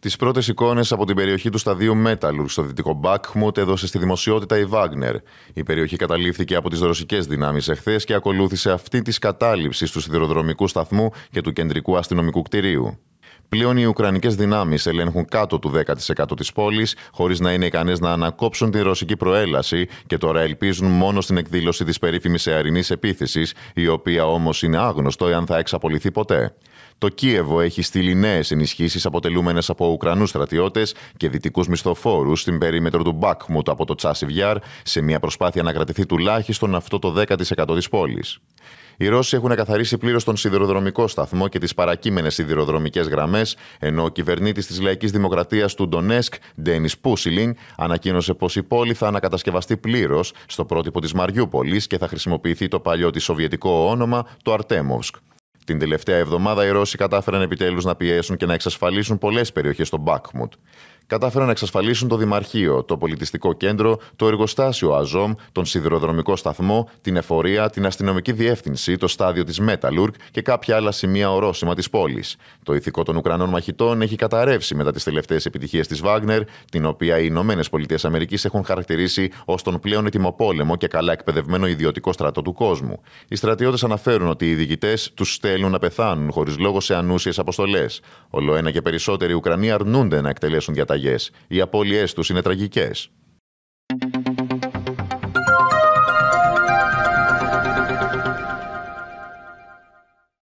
Τις πρώτες εικόνες από την περιοχή του σταδίου Μέταλου στο δυτικό Μπάκχμουτ έδωσε στη δημοσιότητα η Βάγνερ. Η περιοχή καταλήφθηκε από τις ρωσικές δυνάμεις εχθές και ακολούθησε αυτή της κατάληψης του σιδηροδρομικού σταθμού και του κεντρικού αστυνομικού κτηρίου. Πλέον οι Ουκρανικές δυνάμεις ελέγχουν κάτω του 10% της πόλης, χωρίς να είναι ικανές να ανακόψουν την ρωσική προέλαση και τώρα ελπίζουν μόνο στην εκδήλωση της περίφημης αερινή επίθεσης, η οποία όμως είναι άγνωστο εάν θα εξαπολυθεί ποτέ. Το Κίεβο έχει στείλει νέες ενισχύσεις αποτελούμενες από Ουκρανούς στρατιώτες και δυτικούς μισθοφόρους στην περίμετρο του Μπάκμουτ από το Τσάσιβιάρ, σε μια προσπάθεια να κρατηθεί τουλάχιστον αυτό το 10% της πόλης. Οι Ρώσοι έχουν καθαρίσει πλήρως τον σιδηροδρομικό σταθμό και τις παρακείμενες σιδηροδρομικές γραμμές, ενώ ο κυβερνήτης της Λαϊκής Δημοκρατίας του Ντονέσκ, Ντένις Πούσιλινγκ, ανακοίνωσε πως η πόλη θα ανακατασκευαστεί πλήρως στο πρότυπο της Μαριούπολης και θα χρησιμοποιηθεί το παλιό της σοβιετικό όνομα, το Αρτέμοσκ. Την τελευταία εβδομάδα οι Ρώσοι κατάφεραν επιτέλους να πιέσουν και να εξασφαλίσουν πολλές περιοχές στο Μπάκμουτ κατάφεραν να εξασφαλίσουν το Δημαρχείο, το Πολιτιστικό Κέντρο, το Εργοστάσιο Αζόμ, τον Σιδηροδρομικό Σταθμό, την Εφορία, την Αστυνομική Διεύθυνση, το Στάδιο της Μέταλουρκ και κάποια άλλα σημεία ορόσημα της πόλης. Το ηθικό των Ουκρανών μαχητών έχει καταρρεύσει μετά τις τελευταίες επιτυχίες της Βάγνερ, την οποία οι Ηνωμένες Πολιτείες Αμερικής έχουν χαρακτηρίσει ως τον πλέον ετοιμοπόλεμο και καλά εκπαιδευμένο ιδιωτικό στρατό του κόσμου. Οι στρατιώτες αναφέρουν ότι οι διηγητέ τους στέλνουν να πεθάνουν χωρίς λόγο σε ανούσιες αποστολές. Όλο ένα και περισσότεροι Ουκρανοί αρνούνται να εκτελέσουν διαταγή οι απώλειές τους είναι τραγικές.